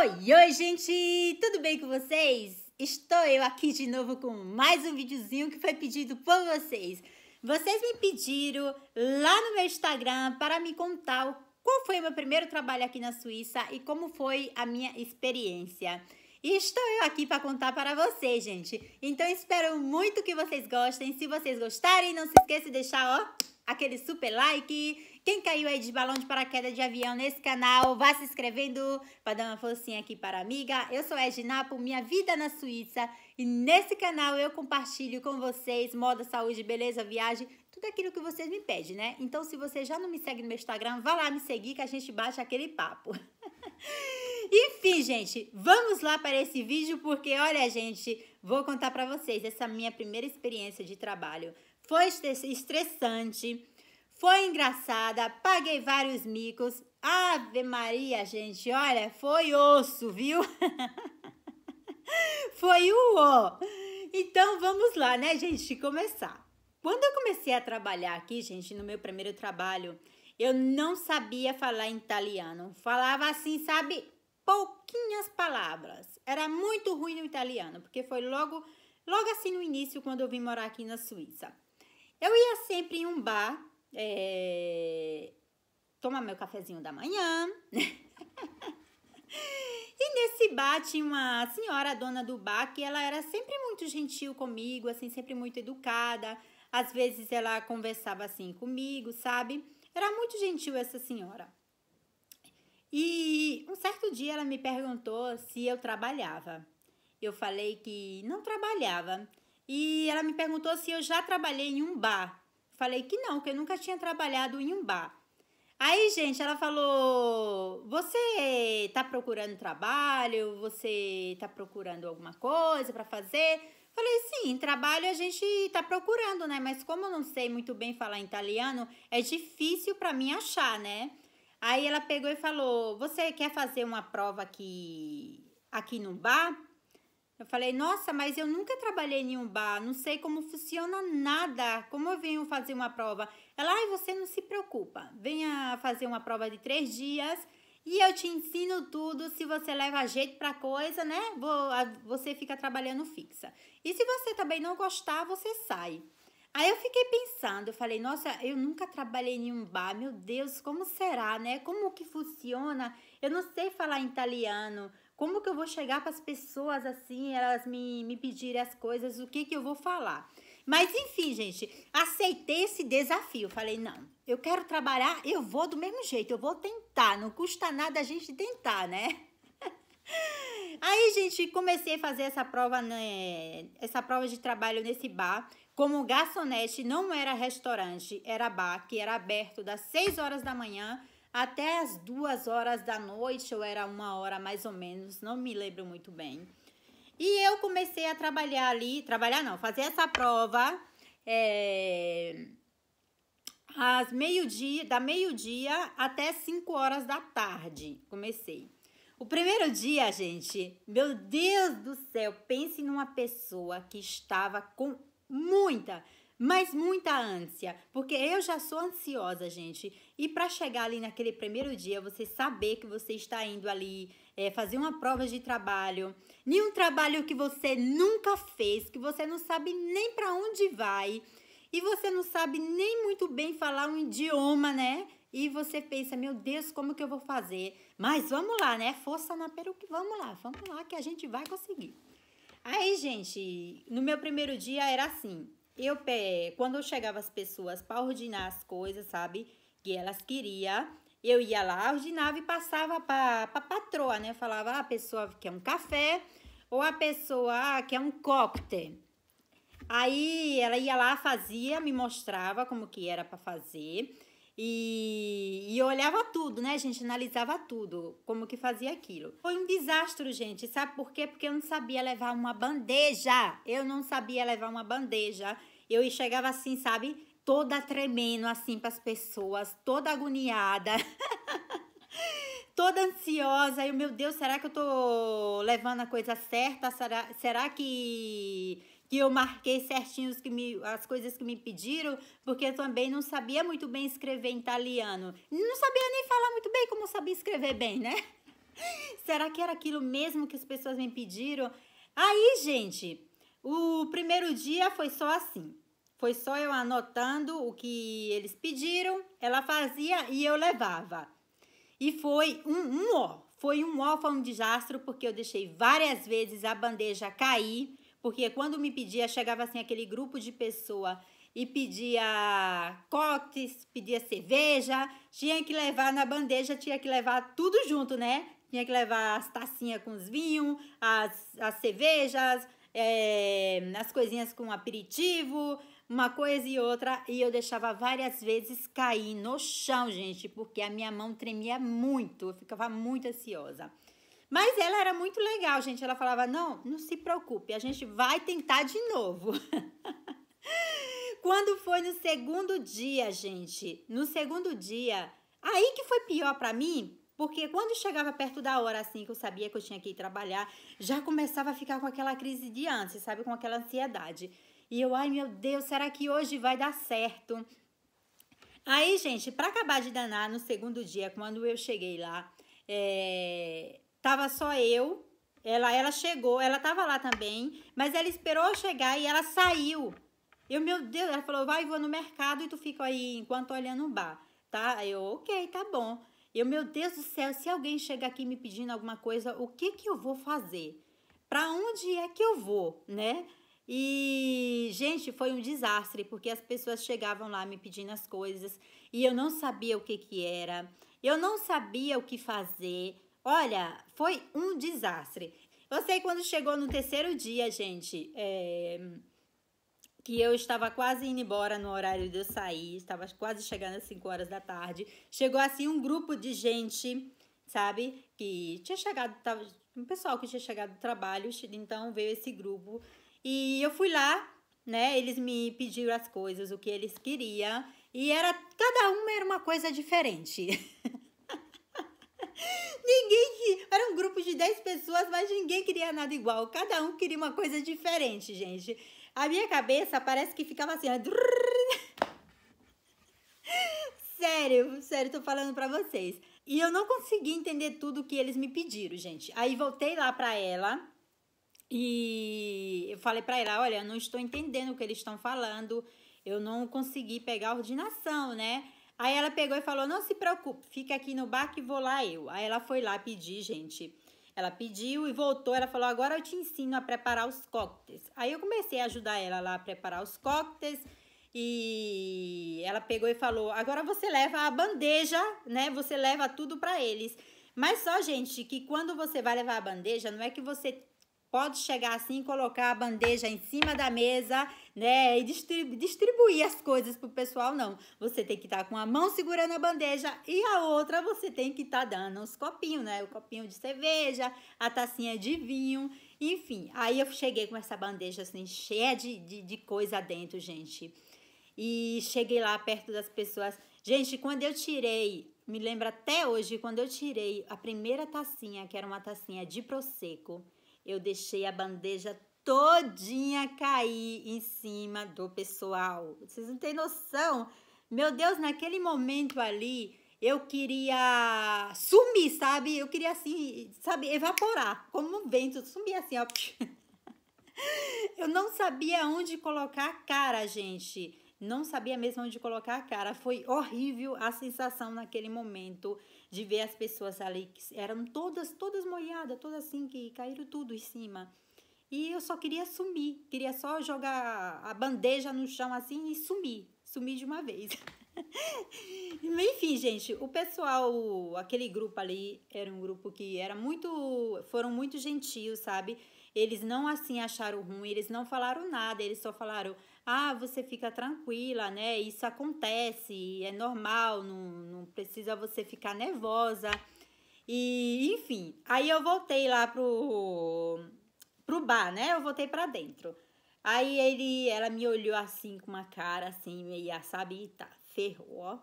Oi, oi, gente! Tudo bem com vocês? Estou eu aqui de novo com mais um videozinho que foi pedido por vocês. Vocês me pediram lá no meu Instagram para me contar qual foi o meu primeiro trabalho aqui na Suíça e como foi a minha experiência. E estou eu aqui para contar para vocês, gente. Então espero muito que vocês gostem. Se vocês gostarem, não se esqueça de deixar, ó, aquele super like. Quem caiu aí de balão de paraquedas de avião nesse canal, vá se inscrevendo para dar uma forcinha aqui para a amiga. Eu sou Ednapo, minha vida na Suíça. E nesse canal eu compartilho com vocês moda, saúde, beleza, viagem, tudo aquilo que vocês me pedem, né? Então se você já não me segue no meu Instagram, vá lá me seguir que a gente bate aquele papo. Enfim, gente, vamos lá para esse vídeo porque, olha, gente, Vou contar para vocês, essa minha primeira experiência de trabalho foi estressante, foi engraçada, paguei vários micos. Ave Maria, gente, olha, foi osso, viu? foi o ó. Então vamos lá, né, gente, começar. Quando eu comecei a trabalhar aqui, gente, no meu primeiro trabalho, eu não sabia falar italiano. Falava assim, sabe, pouquinhas palavras. Era muito ruim no italiano, porque foi logo, logo assim no início, quando eu vim morar aqui na Suíça. Eu ia sempre em um bar é, tomar meu cafezinho da manhã. e nesse bar tinha uma senhora, dona do bar, que ela era sempre muito gentil comigo, assim, sempre muito educada. Às vezes ela conversava assim comigo, sabe? Era muito gentil essa senhora. E um certo dia ela me perguntou se eu trabalhava. Eu falei que não trabalhava. E ela me perguntou se eu já trabalhei em um bar. Falei que não, que eu nunca tinha trabalhado em um bar. Aí, gente, ela falou: "Você tá procurando trabalho? Você tá procurando alguma coisa para fazer?" Falei: "Sim, trabalho a gente tá procurando, né? Mas como eu não sei muito bem falar italiano, é difícil para mim achar, né?" Aí ela pegou e falou: Você quer fazer uma prova aqui, aqui no bar? Eu falei: Nossa, mas eu nunca trabalhei em um bar, não sei como funciona nada. Como eu venho fazer uma prova? Ela: Ai, você não se preocupa, venha fazer uma prova de três dias. E eu te ensino tudo. Se você leva jeito pra coisa, né? Você fica trabalhando fixa. E se você também não gostar, você sai. Aí eu fiquei pensando, eu falei, nossa, eu nunca trabalhei em um bar, meu Deus, como será, né? Como que funciona? Eu não sei falar italiano. Como que eu vou chegar para as pessoas assim, elas me, me pedirem as coisas, o que que eu vou falar? Mas enfim, gente, aceitei esse desafio. Falei, não, eu quero trabalhar, eu vou do mesmo jeito, eu vou tentar. Não custa nada a gente tentar, né? Aí, gente, comecei a fazer essa prova, né, essa prova de trabalho nesse bar. Como garçonete não era restaurante, era bar, que era aberto das 6 horas da manhã até as 2 horas da noite, ou era uma hora mais ou menos, não me lembro muito bem. E eu comecei a trabalhar ali, trabalhar não, fazer essa prova é, às meio-dia, da meio-dia até 5 horas da tarde. Comecei. O primeiro dia, gente, meu Deus do céu, pense numa pessoa que estava com muita, mas muita ânsia, porque eu já sou ansiosa, gente. E para chegar ali naquele primeiro dia, você saber que você está indo ali é, fazer uma prova de trabalho, nenhum trabalho que você nunca fez, que você não sabe nem para onde vai, e você não sabe nem muito bem falar um idioma, né? E você pensa, meu Deus, como que eu vou fazer? Mas vamos lá, né? Força na peruca, vamos lá, vamos lá que a gente vai conseguir. Aí, gente, no meu primeiro dia era assim. Eu, quando eu chegava as pessoas para ordenar as coisas, sabe? Que elas queriam, eu ia lá, ordinava e passava para a patroa, né? Eu falava, ah, a pessoa quer um café ou a pessoa ah, quer um cóctel. Aí ela ia lá, fazia, me mostrava como que era para fazer. E, e olhava tudo, né, gente? Analisava tudo, como que fazia aquilo. Foi um desastre, gente. Sabe por quê? Porque eu não sabia levar uma bandeja. Eu não sabia levar uma bandeja. Eu chegava assim, sabe? Toda tremendo, assim, para as pessoas, toda agoniada. toda ansiosa. Eu, meu Deus, será que eu tô levando a coisa certa? Será, será que que eu marquei certinho que me, as coisas que me pediram, porque eu também não sabia muito bem escrever em italiano. Não sabia nem falar muito bem como eu sabia escrever bem, né? Será que era aquilo mesmo que as pessoas me pediram? Aí, gente, o primeiro dia foi só assim. Foi só eu anotando o que eles pediram, ela fazia e eu levava. E foi um, um ó, foi um ó, foi um desastre, porque eu deixei várias vezes a bandeja cair porque quando me pedia, chegava assim aquele grupo de pessoa e pedia coques, pedia cerveja, tinha que levar na bandeja, tinha que levar tudo junto, né? Tinha que levar as tacinhas com os vinhos, as, as cervejas, é, as coisinhas com aperitivo, uma coisa e outra, e eu deixava várias vezes cair no chão, gente, porque a minha mão tremia muito, eu ficava muito ansiosa. Mas ela era muito legal, gente. Ela falava: não, não se preocupe, a gente vai tentar de novo. Quando foi no segundo dia, gente, no segundo dia, aí que foi pior para mim, porque quando chegava perto da hora, assim, que eu sabia que eu tinha que ir trabalhar, já começava a ficar com aquela crise de ânsia, sabe? Com aquela ansiedade. E eu, ai meu Deus, será que hoje vai dar certo? Aí, gente, para acabar de danar, no segundo dia, quando eu cheguei lá, é... Tava só eu. Ela, ela chegou, ela tava lá também, mas ela esperou chegar e ela saiu. Eu, meu Deus, ela falou, vai, vou no mercado e tu fica aí enquanto olhando o bar, tá? Eu, ok, tá bom. Eu, meu Deus do céu, se alguém chega aqui me pedindo alguma coisa, o que que eu vou fazer? Para onde é que eu vou, né? E, gente, foi um desastre, porque as pessoas chegavam lá me pedindo as coisas e eu não sabia o que que era, eu não sabia o que fazer, Olha, foi um desastre. Eu sei quando chegou no terceiro dia, gente, é, que eu estava quase indo embora no horário de eu sair, estava quase chegando às 5 horas da tarde. Chegou assim um grupo de gente, sabe, que tinha chegado, tava, um pessoal que tinha chegado do trabalho, então veio esse grupo. E eu fui lá, né? Eles me pediram as coisas, o que eles queriam. E era cada uma era uma coisa diferente. grupo de 10 pessoas, mas ninguém queria nada igual. Cada um queria uma coisa diferente, gente. A minha cabeça parece que ficava assim. Sério, sério, tô falando pra vocês. E eu não consegui entender tudo que eles me pediram, gente. Aí voltei lá pra ela e eu falei pra ela: olha, eu não estou entendendo o que eles estão falando. Eu não consegui pegar a ordinação, né? Aí ela pegou e falou: Não se preocupe, fica aqui no bar que vou lá eu. Aí ela foi lá pedir, gente. Ela pediu e voltou. Ela falou: Agora eu te ensino a preparar os cócteis. Aí eu comecei a ajudar ela lá a preparar os cócteis E ela pegou e falou: Agora você leva a bandeja, né? Você leva tudo para eles. Mas só, gente, que quando você vai levar a bandeja, não é que você Pode chegar assim, colocar a bandeja em cima da mesa, né? E distribuir as coisas pro pessoal, não. Você tem que estar tá com a mão segurando a bandeja e a outra você tem que estar tá dando os copinhos, né? O copinho de cerveja, a tacinha de vinho, enfim. Aí eu cheguei com essa bandeja assim, cheia de, de, de coisa dentro, gente. E cheguei lá perto das pessoas. Gente, quando eu tirei me lembro até hoje quando eu tirei a primeira tacinha, que era uma tacinha de prosecco eu deixei a bandeja todinha cair em cima do pessoal. Vocês não têm noção. Meu Deus, naquele momento ali, eu queria sumir, sabe? Eu queria assim, sabe, evaporar, como um vento, sumir assim, ó. Eu não sabia onde colocar a cara, gente. Não sabia mesmo onde colocar a cara. Foi horrível a sensação naquele momento de ver as pessoas ali, que eram todas, todas molhadas, todas assim, que caíram tudo em cima. E eu só queria sumir, queria só jogar a bandeja no chão assim e sumir, sumir de uma vez. Enfim, gente, o pessoal, aquele grupo ali era um grupo que era muito, foram muito gentios, sabe? Eles não assim acharam ruim, eles não falaram nada, eles só falaram: ah, você fica tranquila, né? Isso acontece, é normal, não, não precisa você ficar nervosa. E, enfim, aí eu voltei lá pro, pro bar, né? Eu voltei pra dentro. Aí ele, ela me olhou assim com uma cara assim, meio, sabe, e tá, ferrou, ó.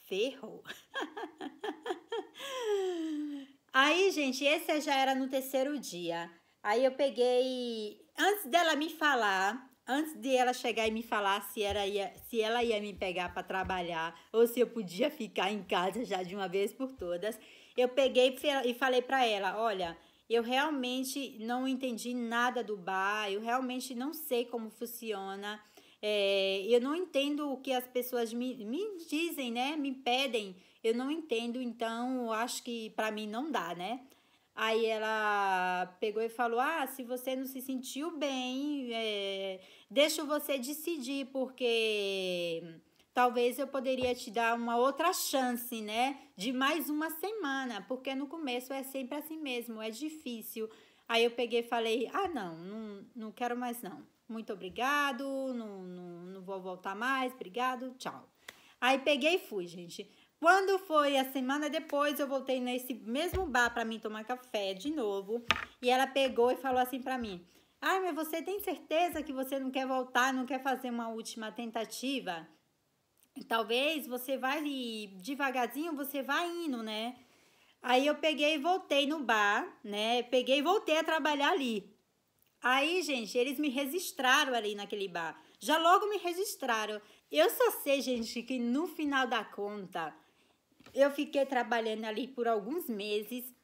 Ferrou. Aí, gente, esse já era no terceiro dia. Aí eu peguei, antes dela me falar, antes de ela chegar e me falar se ela ia, se ela ia me pegar para trabalhar ou se eu podia ficar em casa já de uma vez por todas, eu peguei e falei para ela: olha, eu realmente não entendi nada do bar, eu realmente não sei como funciona. É, eu não entendo o que as pessoas me, me dizem, né? Me pedem. Eu não entendo, então acho que para mim não dá, né? Aí ela pegou e falou: Ah, se você não se sentiu bem, é, Deixo você decidir, porque talvez eu poderia te dar uma outra chance, né? De mais uma semana, porque no começo é sempre assim mesmo, é difícil. Aí eu peguei e falei: ah, não, não, não quero mais, não. Muito obrigado, não, não, não vou voltar mais, obrigado, tchau. Aí peguei e fui, gente. Quando foi a semana depois, eu voltei nesse mesmo bar para mim tomar café de novo. E ela pegou e falou assim para mim: Ai, mas você tem certeza que você não quer voltar, não quer fazer uma última tentativa? Talvez você vai devagarzinho, você vai indo, né? Aí eu peguei e voltei no bar, né? Peguei e voltei a trabalhar ali. Aí, gente, eles me registraram ali naquele bar. Já logo me registraram. Eu só sei, gente, que no final da conta, eu fiquei trabalhando ali por alguns meses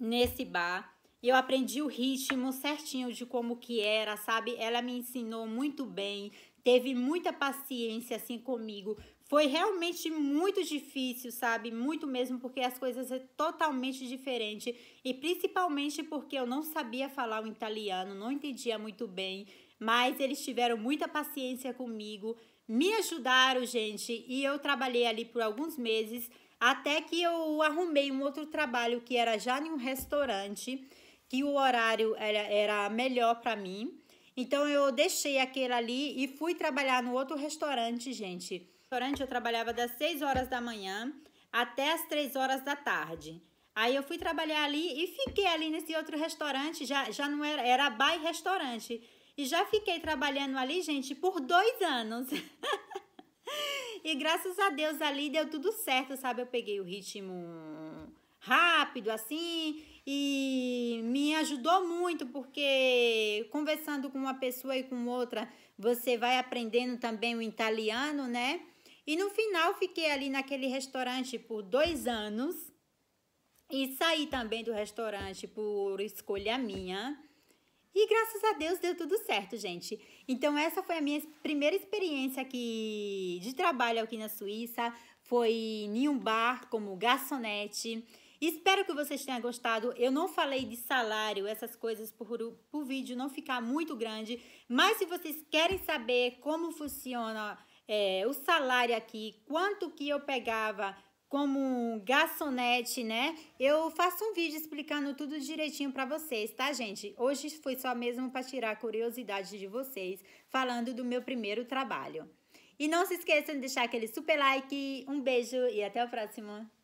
nesse bar. E eu aprendi o ritmo certinho de como que era, sabe? Ela me ensinou muito bem, teve muita paciência assim comigo. Foi realmente muito difícil, sabe? Muito mesmo, porque as coisas é totalmente diferente e principalmente porque eu não sabia falar o italiano, não entendia muito bem, mas eles tiveram muita paciência comigo, me ajudaram, gente, e eu trabalhei ali por alguns meses até que eu arrumei um outro trabalho que era já em um restaurante que o horário era, era melhor para mim. Então eu deixei aquele ali e fui trabalhar no outro restaurante, gente. restaurante eu trabalhava das 6 horas da manhã até as 3 horas da tarde. Aí eu fui trabalhar ali e fiquei ali nesse outro restaurante, já, já não era, era bar e restaurante. E já fiquei trabalhando ali, gente, por dois anos. e graças a Deus ali deu tudo certo, sabe? Eu peguei o ritmo rápido, assim, e me ajudou muito porque conversando com uma pessoa e com outra, você vai aprendendo também o italiano, né? E no final fiquei ali naquele restaurante por dois anos e saí também do restaurante por escolha minha. E graças a Deus deu tudo certo, gente. Então essa foi a minha primeira experiência aqui de trabalho aqui na Suíça. Foi em um bar como garçonete. Espero que vocês tenham gostado. Eu não falei de salário, essas coisas por o vídeo não ficar muito grande, mas se vocês querem saber como funciona é, o salário aqui, quanto que eu pegava como garçonete, né? Eu faço um vídeo explicando tudo direitinho para vocês, tá, gente? Hoje foi só mesmo para tirar a curiosidade de vocês, falando do meu primeiro trabalho. E não se esqueçam de deixar aquele super like, um beijo e até o próximo.